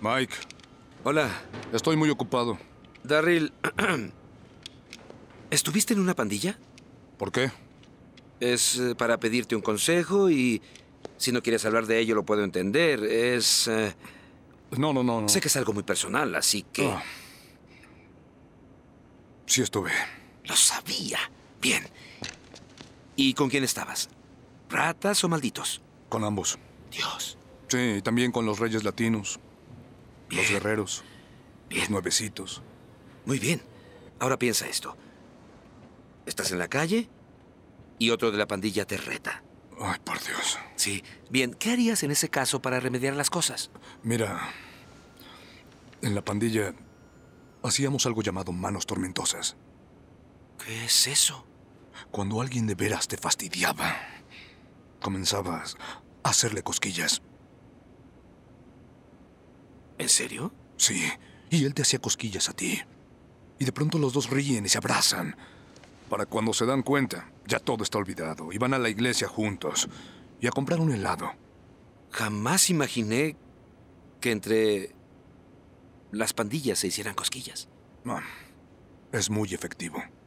Mike. Hola. Estoy muy ocupado. Darryl, ¿estuviste en una pandilla? ¿Por qué? Es eh, para pedirte un consejo y si no quieres hablar de ello lo puedo entender. Es... Eh, no, no, no, Sé que es algo muy personal, así que... Ah. Sí estuve. Lo sabía. Bien. ¿Y con quién estabas? ¿Ratas o malditos? Con ambos. Dios. Sí, también con los reyes latinos. Los guerreros. Los nuevecitos. Muy bien. Ahora piensa esto. Estás en la calle y otro de la pandilla te reta. Ay, por Dios. Sí. Bien, ¿qué harías en ese caso para remediar las cosas? Mira, en la pandilla hacíamos algo llamado manos tormentosas. ¿Qué es eso? Cuando alguien de veras te fastidiaba, comenzabas a hacerle cosquillas serio? Sí, y él te hacía cosquillas a ti. Y de pronto los dos ríen y se abrazan. Para cuando se dan cuenta, ya todo está olvidado y van a la iglesia juntos y a comprar un helado. Jamás imaginé que entre las pandillas se hicieran cosquillas. Ah, es muy efectivo.